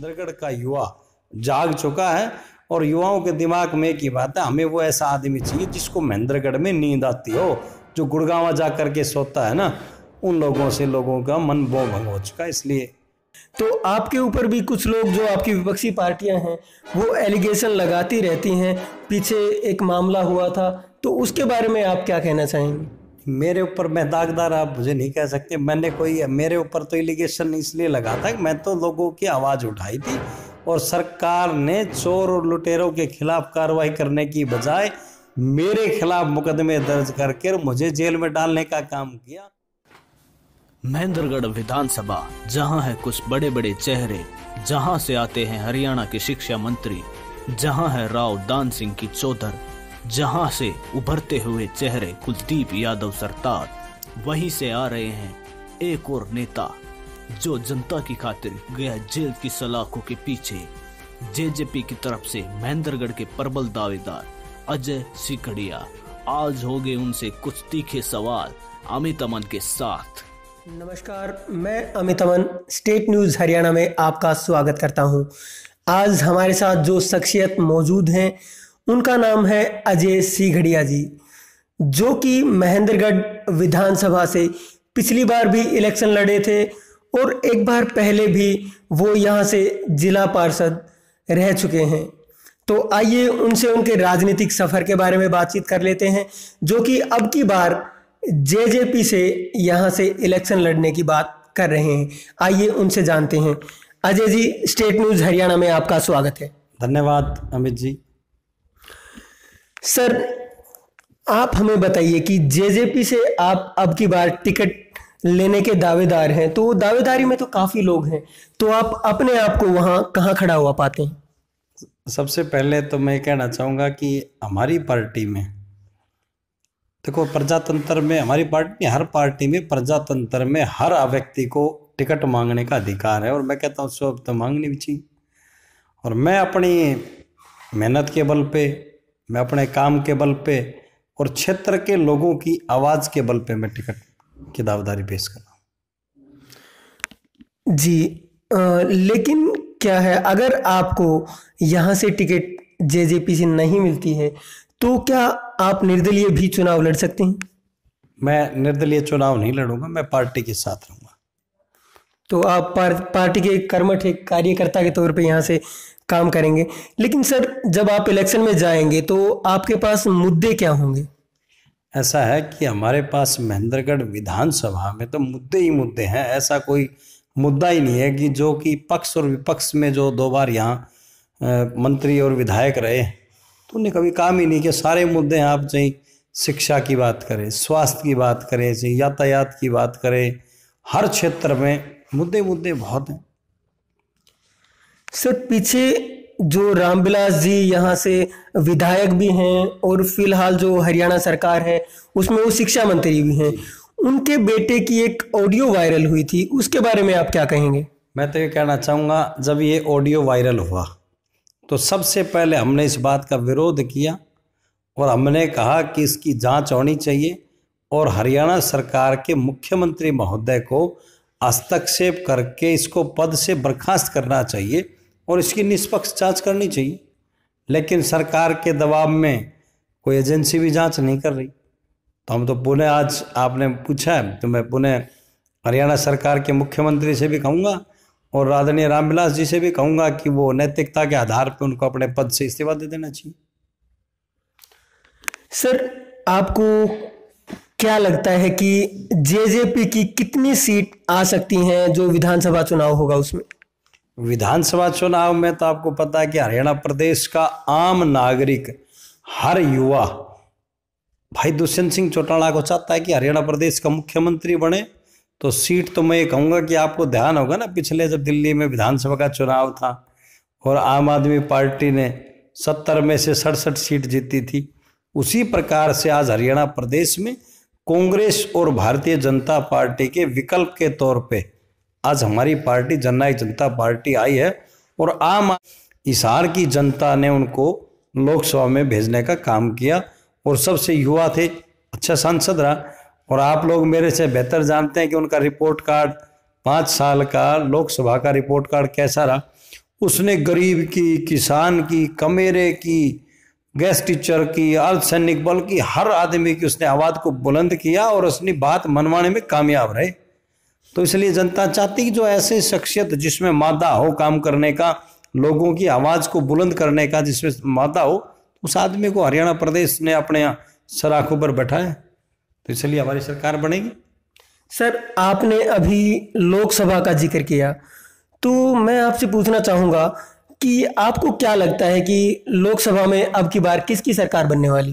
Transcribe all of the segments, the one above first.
चंद्रगढ़ का युवा जाग चुका है और युवाओं के दिमाग में एक ही बात है हमें वो ऐसा आदमी चाहिए जिसको महेंद्रगढ़ में नींद आती हो जो गुड़गावा जा करके सोता है ना उन लोगों से लोगों का मन भंग हो चुका है इसलिए तो आपके ऊपर भी कुछ लोग जो आपकी विपक्षी पार्टियां हैं वो एलिगेशन लगाती रहती हैं पीछे एक मामला हुआ था तो उसके बारे में आप क्या कहना चाहेंगे मेरे ऊपर मैं दागदार आप मुझे नहीं कह सकते मैंने कोई मेरे ऊपर तो एलिगेशन इसलिए लगा था कि मैं तो लोगों की आवाज़ उठाई थी और सरकार ने चोर और लुटेरों के खिलाफ कार्रवाई करने की बजाय मेरे खिलाफ मुकदमे दर्ज करके मुझे जेल में डालने का काम किया महेंद्रगढ़ विधानसभा जहां है कुछ बड़े बड़े चेहरे जहां से आते हैं हरियाणा के शिक्षा मंत्री जहां है राव दान सिंह की चौधरी जहां से उभरते हुए चेहरे कुलदीप यादव सरताज वहीं से आ रहे हैं एक और नेता जो जनता की खातिर गया जेल की सलाखों के पीछे जेजेपी की तरफ से महेंद्रगढ़ के प्रबल दावेदार अजय सिकड़िया आज हो गए उनसे कुछ तीखे सवाल अमित अमन के साथ नमस्कार मैं अमित अमन स्टेट न्यूज हरियाणा में आपका स्वागत करता हूं आज हमारे साथ जो शख्सियत मौजूद हैं उनका नाम है अजय सीघड़िया जी जो कि महेंद्रगढ़ विधानसभा से पिछली बार भी इलेक्शन लड़े थे और एक बार पहले भी वो यहाँ से जिला पार्षद रह चुके हैं तो आइए उनसे उनके राजनीतिक सफ़र के बारे में बातचीत कर लेते हैं जो कि अब की बार जेजेपी से यहाँ से इलेक्शन लड़ने की बात कर रहे हैं आइए उनसे जानते हैं अजय जी स्टेट न्यूज़ हरियाणा में आपका स्वागत है धन्यवाद अमित जी सर आप हमें बताइए कि जेजेपी से आप अब की बार टिकट लेने के दावेदार हैं तो दावेदारी में तो काफ़ी लोग हैं तो आप अपने आप को वहाँ कहाँ खड़ा हुआ पाते हैं सबसे पहले तो मैं कहना चाहूँगा कि हमारी पार्टी में देखो प्रजातंत्र में हमारी पार्टी हर पार्टी में प्रजातंत्र में हर व्यक्ति को टिकट मांगने का अधिकार है और मैं कहता हूँ सब तो मांगनी भी चाहिए और मैं अपनी मेहनत के बल पे मैं अपने काम के बल पे और क्षेत्र के लोगों की आवाज़ के बल पे मैं टिकट की दावेदारी पेश कर रहा हूँ जी आ, लेकिन क्या है अगर आपको यहाँ से टिकट जेजेपी से नहीं मिलती है तो क्या आप निर्दलीय भी चुनाव लड़ सकते हैं मैं निर्दलीय चुनाव नहीं लड़ूंगा मैं पार्टी के साथ रहूंगा तो आप पार, पार्टी के कर्मठ एक कार्यकर्ता के तौर पे यहाँ से काम करेंगे लेकिन सर जब आप इलेक्शन में जाएंगे तो आपके पास मुद्दे क्या होंगे ऐसा है कि हमारे पास महेंद्रगढ़ विधानसभा में तो मुद्दे ही मुद्दे हैं ऐसा कोई मुद्दा ही नहीं है कि जो कि पक्ष और विपक्ष में जो दो बार यहाँ मंत्री और विधायक रहे तो उन्हें कभी काम ही नहीं किया सारे मुद्दे हैं आप चाहे शिक्षा की बात करें स्वास्थ्य की बात करें चाहे यातायात की बात करें हर क्षेत्र में मुद्दे मुद्दे बहुत हैं सर पीछे जो रामविलास जी यहाँ से विधायक भी हैं और फिलहाल जो हरियाणा सरकार है उसमें वो शिक्षा मंत्री भी हैं उनके बेटे की एक ऑडियो वायरल हुई थी उसके बारे में आप क्या कहेंगे मैं तो ये कहना चाहूँगा जब ये ऑडियो वायरल हुआ तो सबसे पहले हमने इस बात का विरोध किया और हमने कहा कि इसकी जांच होनी चाहिए और हरियाणा सरकार के मुख्यमंत्री महोदय को हस्तक्षेप करके इसको पद से बर्खास्त करना चाहिए और इसकी निष्पक्ष जांच करनी चाहिए लेकिन सरकार के दबाव में कोई एजेंसी भी जांच नहीं कर रही तो हम तो पुणे आज आपने पूछा है तो मैं पुणे हरियाणा सरकार के मुख्यमंत्री से भी कहूँगा और राधनीय रामविलास जी से भी कहूँगा कि वो नैतिकता के आधार पर उनको अपने पद से इस्तीफा दे देना चाहिए सर आपको क्या लगता है कि जेजेपी की कितनी सीट आ सकती हैं जो विधानसभा चुनाव होगा उसमें विधानसभा चुनाव में तो आपको पता है कि हरियाणा प्रदेश का आम नागरिक हर युवा भाई दुष्यंत सिंह चौटाला को चाहता है कि हरियाणा प्रदेश का मुख्यमंत्री बने तो सीट तो मैं ये कहूँगा कि आपको ध्यान होगा ना पिछले जब दिल्ली में विधानसभा का चुनाव था और आम आदमी पार्टी ने सत्तर में से सड़सठ सीट जीती थी उसी प्रकार से आज हरियाणा प्रदेश में कांग्रेस और भारतीय जनता पार्टी के विकल्प के तौर पर आज हमारी पार्टी जननायक जनता पार्टी आई है और आम इशार की जनता ने उनको लोकसभा में भेजने का काम किया और सबसे युवा थे अच्छा सांसद रहा और आप लोग मेरे से बेहतर जानते हैं कि उनका रिपोर्ट कार्ड पाँच साल का लोकसभा का रिपोर्ट कार्ड कैसा रहा उसने गरीब की किसान की कमेरे की गैस टीचर की अर्धसैनिक बल की हर आदमी की उसने आवाज़ को बुलंद किया और उसने बात मनवाने में कामयाब रहे तो इसलिए जनता चाहती कि जो ऐसे शख्सियत जिसमें मादा हो काम करने का लोगों की आवाज़ को बुलंद करने का जिसमें मादा हो उस आदमी को हरियाणा प्रदेश ने अपने सराखों पर बैठाया तो इसलिए हमारी सरकार बनेगी सर आपने अभी लोकसभा का जिक्र किया तो मैं आपसे पूछना चाहूँगा कि आपको क्या लगता है कि लोकसभा में अब की बार किसकी सरकार बनने वाली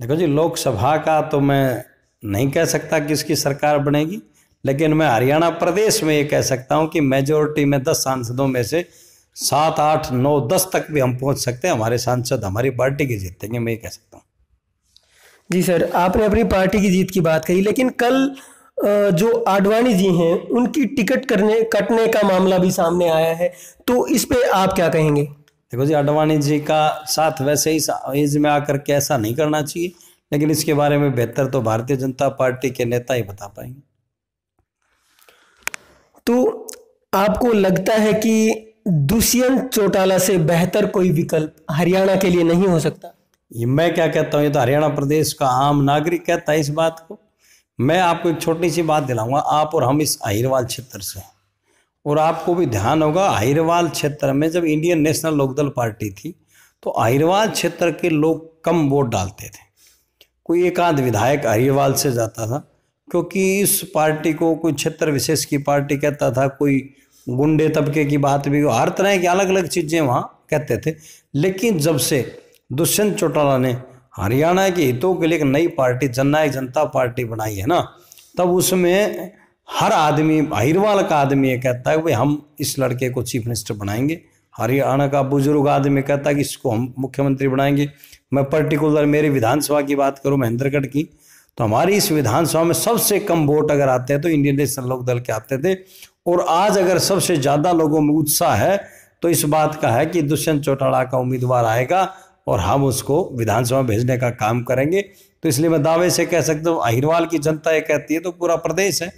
देखो जी लोकसभा का तो मैं नहीं कह सकता किसकी सरकार बनेगी लेकिन मैं हरियाणा प्रदेश में ये कह सकता हूँ कि मेजोरिटी में दस सांसदों में से सात आठ नौ दस तक भी हम पहुँच सकते हैं हमारे सांसद हमारी पार्टी के जीतेंगे मैं ये कह सकता हूँ जी सर आपने अपनी पार्टी की जीत की बात कही लेकिन कल जो आडवाणी जी हैं उनकी टिकट करने कटने का मामला भी सामने आया है तो इस पर आप क्या कहेंगे देखो जी आडवाणी जी का साथ वैसे ही एज में आकर के ऐसा नहीं करना चाहिए लेकिन इसके बारे में बेहतर तो भारतीय जनता पार्टी के नेता ही बता पाएंगे तो आपको लगता है कि दुष्यंत चौटाला से बेहतर कोई विकल्प हरियाणा के लिए नहीं हो सकता ये मैं क्या कहता हूँ ये तो हरियाणा प्रदेश का आम नागरिक कहता है इस बात को मैं आपको एक छोटी सी बात दिलाऊंगा आप और हम इस आहिरवाल क्षेत्र से और आपको भी ध्यान होगा आहिरवाल क्षेत्र में जब इंडियन नेशनल लोकदल पार्टी थी तो आहिरवाल क्षेत्र के लोग कम वोट डालते थे कोई एकांत विधायक आहिरवाल से जाता था क्योंकि इस पार्टी को कोई क्षेत्र विशेष की पार्टी कहता था कोई गुंडे तबके की बात भी हर तरह की अलग अलग चीज़ें वहाँ कहते थे लेकिन जब से दुष्यंत चौटाला ने हरियाणा के हितों के लिए एक नई पार्टी जननायक जनता पार्टी बनाई है ना तब उसमें हर आदमी अहिरवाल का आदमी ये कहता है भाई हम इस लड़के को चीफ मिनिस्टर बनाएंगे हरियाणा का बुजुर्ग आदमी कहता है कि इसको हम मुख्यमंत्री बनाएंगे मैं पर्टिकुलर मेरी विधानसभा की बात करूँ महेंद्रगढ़ की तो हमारी इस विधानसभा में सबसे कम वोट अगर आते हैं तो इंडियन नेशनल लोक दल के आते थे और आज अगर सबसे ज़्यादा लोगों में उत्साह है तो इस बात का है कि दुष्यंत चौटाला का उम्मीदवार आएगा और हम उसको विधानसभा भेजने का काम करेंगे तो इसलिए मैं दावे से कह सकता हूँ अहिरवाल की जनता ये कहती है तो पूरा प्रदेश है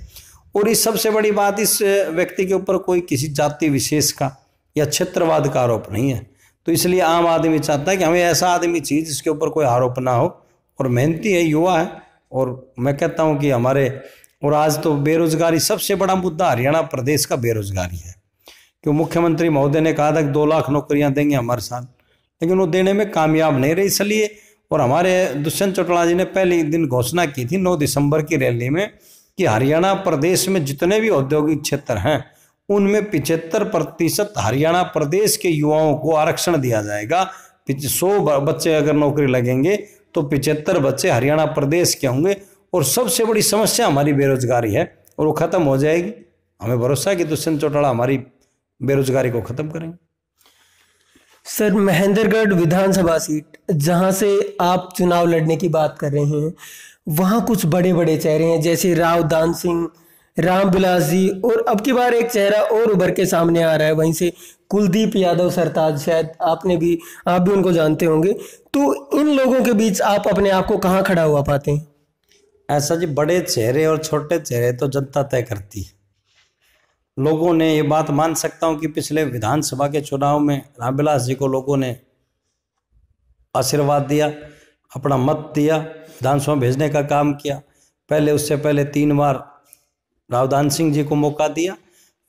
और इस सबसे बड़ी बात इस व्यक्ति के ऊपर कोई किसी जाति विशेष का या क्षेत्रवाद का आरोप नहीं है तो इसलिए आम आदमी चाहता है कि हमें ऐसा आदमी चाहिए जिसके ऊपर कोई आरोप ना हो और मेहनती है युवा है और मैं कहता हूँ कि हमारे और आज तो बेरोजगारी सबसे बड़ा मुद्दा हरियाणा प्रदेश का बेरोजगारी है क्यों मुख्यमंत्री महोदय ने कहा था कि दो लाख नौकरियां देंगे हमारे साल लेकिन वो देने में कामयाब नहीं रहे इसलिए और हमारे दुष्यंत चौटाला जी ने पहले दिन घोषणा की थी 9 दिसंबर की रैली में कि हरियाणा प्रदेश में जितने भी औद्योगिक क्षेत्र हैं उनमें पिचहत्तर प्रतिशत हरियाणा प्रदेश के युवाओं को आरक्षण दिया जाएगा सौ बच्चे अगर नौकरी लगेंगे तो पिचहत्तर बच्चे हरियाणा प्रदेश के होंगे और सबसे बड़ी समस्या हमारी बेरोजगारी है और वो ख़त्म हो जाएगी हमें भरोसा है कि दुष्यंत चौटाला हमारी बेरोजगारी को ख़त्म करेंगे सर महेंद्रगढ़ विधानसभा सीट जहां से आप चुनाव लड़ने की बात कर रहे हैं वहां कुछ बड़े बड़े चेहरे हैं जैसे राव दान सिंह राम बिलास जी और अब की बार एक चेहरा और उभर के सामने आ रहा है वहीं से कुलदीप यादव सरताज शायद आपने भी आप भी उनको जानते होंगे तो इन लोगों के बीच आप अपने आप को कहाँ खड़ा हुआ पाते हैं ऐसा जी बड़े चेहरे और छोटे चेहरे तो जनता तय करती है लोगों ने ये बात मान सकता हूँ कि पिछले विधानसभा के चुनाव में रामविलास जी को लोगों ने आशीर्वाद दिया अपना मत दिया विधानसभा भेजने का काम किया पहले उससे पहले तीन बार रावधान सिंह जी को मौका दिया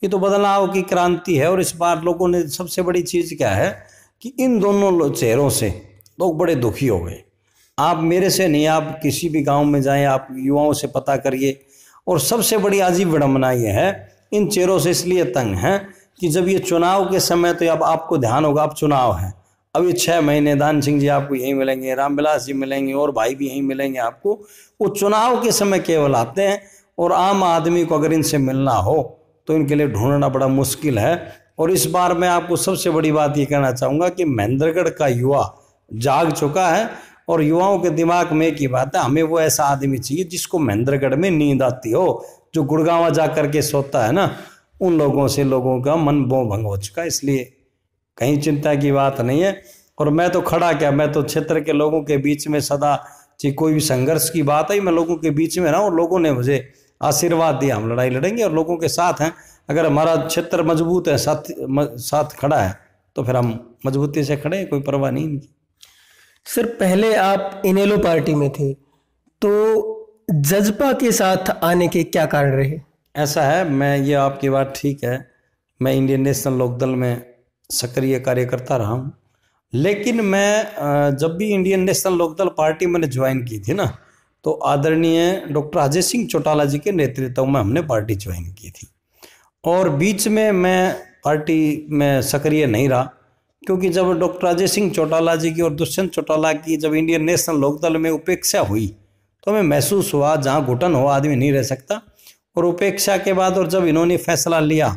ये तो बदलाव की क्रांति है और इस बार लोगों ने सबसे बड़ी चीज़ क्या है कि इन दोनों चेहरों से लोग बड़े दुखी हो गए आप मेरे से नहीं आप किसी भी गांव में जाएं आप युवाओं से पता करिए और सबसे बड़ी अजीब विडम्बना ये है इन चेहरों से इसलिए तंग हैं कि जब ये चुनाव के समय तो अब आपको ध्यान होगा अब चुनाव है अब ये छः महीने दान सिंह जी आपको यहीं मिलेंगे रामविलास जी मिलेंगे और भाई भी यहीं मिलेंगे आपको वो चुनाव के समय केवल आते हैं और आम आदमी को अगर इनसे मिलना हो तो इनके लिए ढूंढना बड़ा मुश्किल है और इस बार मैं आपको सबसे बड़ी बात ये कहना चाहूँगा कि महेंद्रगढ़ का युवा जाग चुका है और युवाओं के दिमाग में एक ही बात है हमें वो ऐसा आदमी चाहिए जिसको महेंद्रगढ़ में नींद आती हो जो गुड़गावा जा करके सोता है ना उन लोगों से लोगों का मन बो भंग हो चुका है इसलिए कहीं चिंता की बात नहीं है और मैं तो खड़ा क्या मैं तो क्षेत्र के लोगों के बीच में सदा जी कोई भी संघर्ष की बात आई मैं लोगों के बीच में रहा और लोगों ने मुझे आशीर्वाद दिया हम लड़ाई लड़ेंगे और लोगों के साथ हैं अगर हमारा क्षेत्र मजबूत है साथ म, साथ खड़ा है तो फिर हम मजबूती से खड़े कोई परवाह नहीं इनकी सर पहले आप इनेलो पार्टी में थे तो जजपा के साथ आने के क्या कारण रहे ऐसा है मैं ये आपकी बात ठीक है मैं इंडियन नेशनल लोकदल में सक्रिय कार्यकर्ता रहा हूँ लेकिन मैं जब भी इंडियन नेशनल लोकदल पार्टी मैंने ज्वाइन की थी ना तो आदरणीय डॉक्टर अजय सिंह चौटाला जी के नेतृत्व में हमने पार्टी ज्वाइन की थी और बीच में मैं पार्टी में सक्रिय नहीं रहा क्योंकि जब डॉक्टर अजय सिंह चौटाला जी की और दुष्यंत चौटाला की जब इंडियन नेशनल लोकदल में उपेक्षा हुई तो हमें महसूस हुआ जहाँ घुटन हो आदमी नहीं रह सकता और उपेक्षा के बाद और जब इन्होंने फैसला लिया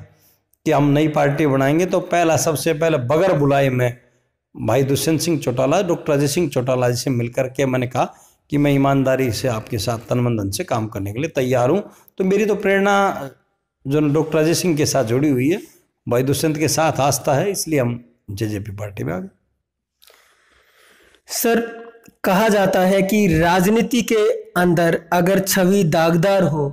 कि हम नई पार्टी बनाएंगे तो पहला सबसे पहले बगैर बुलाए मैं भाई दुष्यंत सिंह चौटाला डॉक्टर अजय सिंह चौटाला जी से मिलकर के मैंने कहा कि मैं ईमानदारी से आपके साथ तन से काम करने के लिए तैयार हूँ तो मेरी तो प्रेरणा जो डॉक्टर अजय सिंह के साथ जुड़ी हुई है भाई दुष्यंत के साथ आस्था है इसलिए हम जे जे पी पार्टी में आ गए सर कहा जाता है कि राजनीति के अंदर अगर छवि दागदार हो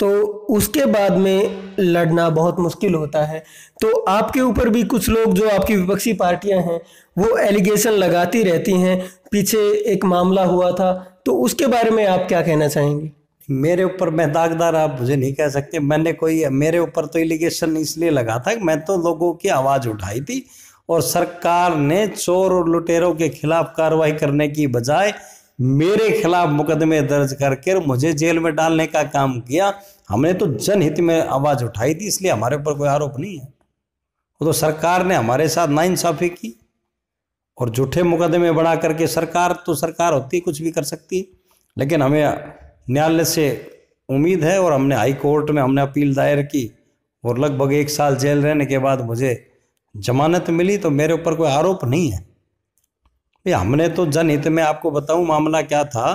तो उसके बाद में लड़ना बहुत मुश्किल होता है तो आपके ऊपर भी कुछ लोग जो आपकी विपक्षी पार्टियां हैं वो एलिगेशन लगाती रहती हैं पीछे एक मामला हुआ था तो उसके बारे में आप क्या कहना चाहेंगे मेरे ऊपर मैं दागदार आप मुझे नहीं कह सकते मैंने कोई मेरे ऊपर तो एलिगेशन इसलिए लगा था मैं तो लोगों की आवाज़ उठाई थी और सरकार ने चोर और लुटेरों के खिलाफ कार्रवाई करने की बजाय मेरे खिलाफ मुकदमे दर्ज करके मुझे जेल में डालने का काम किया हमने तो जनहित में आवाज उठाई थी इसलिए हमारे ऊपर कोई आरोप नहीं है वो तो सरकार ने हमारे साथ नाइंसाफी की और झूठे मुकदमे बढ़ा करके सरकार तो सरकार होती कुछ भी कर सकती लेकिन हमें न्यायालय से उम्मीद है और हमने हाई कोर्ट में हमने अपील दायर की और लगभग एक साल जेल रहने के बाद मुझे जमानत मिली तो मेरे ऊपर कोई आरोप नहीं है ये हमने तो जनहित में आपको बताऊं मामला क्या था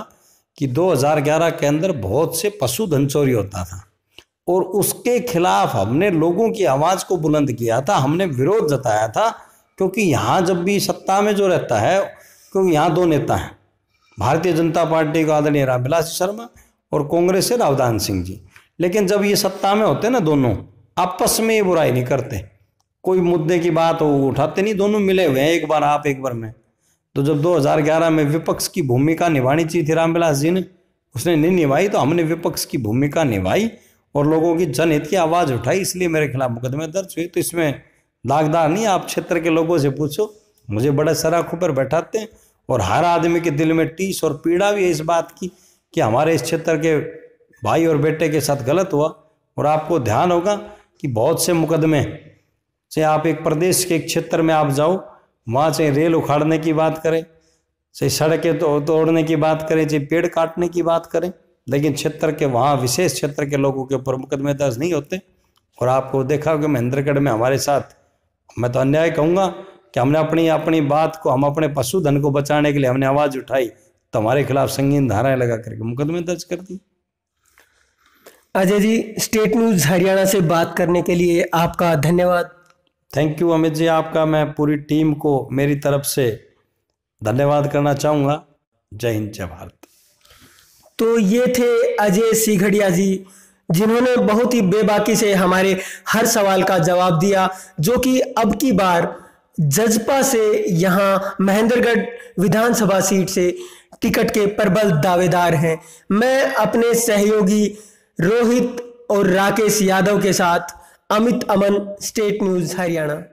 कि 2011 के अंदर बहुत से पशु धन चोरी होता था और उसके खिलाफ हमने लोगों की आवाज़ को बुलंद किया था हमने विरोध जताया था क्योंकि यहाँ जब भी सत्ता में जो रहता है क्योंकि यहाँ दो नेता हैं भारतीय जनता पार्टी का आदरणीय रामविलास शर्मा और कांग्रेस से रावधान सिंह जी लेकिन जब ये सत्ता में होते ना दोनों आपस में ये बुराई नहीं करते कोई मुद्दे की बात हो उठाते नहीं दोनों मिले हुए हैं एक बार आप एक बार मैं तो जब 2011 में विपक्ष की भूमिका निभानी चाहिए थी रामविलास जी ने उसने नहीं निभाई तो हमने विपक्ष की भूमिका निभाई और लोगों की जनहित की आवाज़ उठाई इसलिए मेरे खिलाफ मुकदमे दर्ज हुए तो इसमें दागदार नहीं आप क्षेत्र के लोगों से पूछो मुझे बड़े सराखों पर बैठाते हैं और हर आदमी के दिल में टीस और पीड़ा भी है इस बात की कि हमारे इस क्षेत्र के भाई और बेटे के साथ गलत हुआ और आपको ध्यान होगा कि बहुत से मुकदमे से आप एक प्रदेश के एक क्षेत्र में आप जाओ वहाँ चाहे रेल उखाड़ने की बात करें चाहे सड़कें तो तोड़ने की बात करें चाहे पेड़ काटने की बात करें लेकिन क्षेत्र के वहाँ विशेष क्षेत्र के लोगों के ऊपर मुकदमे दर्ज नहीं होते और आपको देखा होगा महेंद्रगढ़ में हमारे साथ मैं तो अन्याय कहूँगा कि हमने अपनी अपनी बात को हम अपने पशुधन को बचाने के लिए हमने आवाज़ उठाई तो हमारे खिलाफ संगीन धाराएं लगा करके मुकदमे दर्ज कर दिए अजय जी स्टेट न्यूज़ हरियाणा से बात करने के लिए आपका धन्यवाद थैंक यू अमित जी आपका मैं पूरी टीम को मेरी तरफ से धन्यवाद करना चाहूँगा जय हिंद जय भारत तो ये थे अजय सीघड़िया जी जिन्होंने बहुत ही बेबाकी से हमारे हर सवाल का जवाब दिया जो कि अब की बार जजपा से यहाँ महेंद्रगढ़ विधानसभा सीट से टिकट के प्रबल दावेदार हैं मैं अपने सहयोगी रोहित और राकेश यादव के साथ अमित अमन स्टेट न्यूज हरियाणा